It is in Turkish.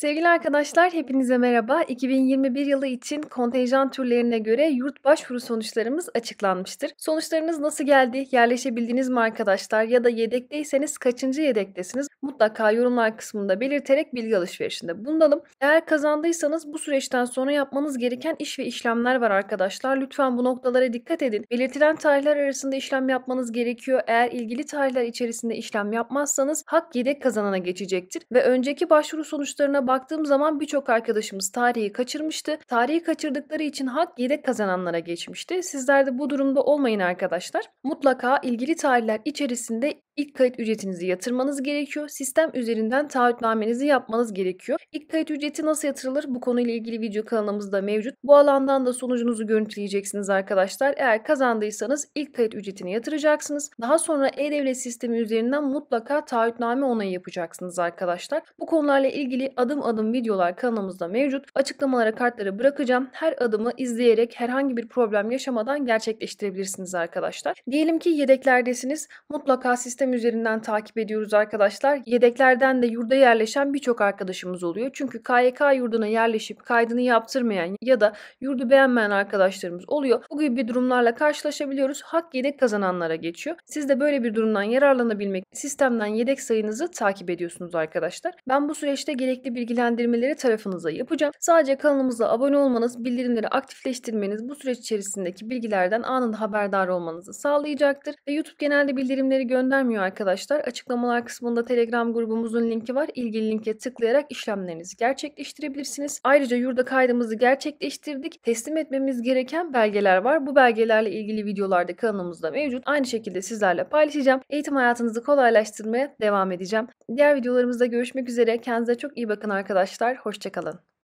Sevgili arkadaşlar, hepinize merhaba. 2021 yılı için kontenjan türlerine göre yurt başvuru sonuçlarımız açıklanmıştır. Sonuçlarınız nasıl geldi? Yerleşebildiniz mi arkadaşlar? Ya da yedekteyseniz kaçıncı yedektesiniz? Mutlaka yorumlar kısmında belirterek bilgi alışverişinde bulunalım. Eğer kazandıysanız bu süreçten sonra yapmanız gereken iş ve işlemler var arkadaşlar. Lütfen bu noktalara dikkat edin. Belirtilen tarihler arasında işlem yapmanız gerekiyor. Eğer ilgili tarihler içerisinde işlem yapmazsanız hak yedek kazanana geçecektir ve önceki başvuru sonuçlarına baktığım zaman birçok arkadaşımız tarihi kaçırmıştı. Tarihi kaçırdıkları için hak yedek kazananlara geçmişti. Sizler de bu durumda olmayın arkadaşlar. Mutlaka ilgili tarihler içerisinde İlk kayıt ücretinizi yatırmanız gerekiyor. Sistem üzerinden taahhütnamenizi yapmanız gerekiyor. İlk kayıt ücreti nasıl yatırılır? Bu konuyla ilgili video kanalımızda mevcut. Bu alandan da sonucunuzu görüntüleyeceksiniz arkadaşlar. Eğer kazandıysanız ilk kayıt ücretini yatıracaksınız. Daha sonra e-devlet sistemi üzerinden mutlaka taahhütname onayı yapacaksınız arkadaşlar. Bu konularla ilgili adım adım videolar kanalımızda mevcut. Açıklamalara kartları bırakacağım. Her adımı izleyerek herhangi bir problem yaşamadan gerçekleştirebilirsiniz arkadaşlar. Diyelim ki yedeklerdesiniz. Mutlaka sistem Instagram üzerinden takip ediyoruz arkadaşlar. Yedeklerden de yurda yerleşen birçok arkadaşımız oluyor. Çünkü KYK yurduna yerleşip kaydını yaptırmayan ya da yurdu beğenmeyen arkadaşlarımız oluyor. Bu gibi durumlarla karşılaşabiliyoruz. Hak yedek kazananlara geçiyor. Siz de böyle bir durumdan yararlanabilmek sistemden yedek sayınızı takip ediyorsunuz arkadaşlar. Ben bu süreçte gerekli bilgilendirmeleri tarafınıza yapacağım. Sadece kanalımıza abone olmanız, bildirimleri aktifleştirmeniz bu süreç içerisindeki bilgilerden anında haberdar olmanızı sağlayacaktır. Ve YouTube genelde bildirimleri göndermiyor olmuyor arkadaşlar. Açıklamalar kısmında Telegram grubumuzun linki var. İlgili linke tıklayarak işlemlerinizi gerçekleştirebilirsiniz. Ayrıca yurda kaydımızı gerçekleştirdik. Teslim etmemiz gereken belgeler var. Bu belgelerle ilgili videolarda kanalımızda mevcut. Aynı şekilde sizlerle paylaşacağım. Eğitim hayatınızı kolaylaştırmaya devam edeceğim. Diğer videolarımızda görüşmek üzere. Kendinize çok iyi bakın arkadaşlar. Hoşçakalın.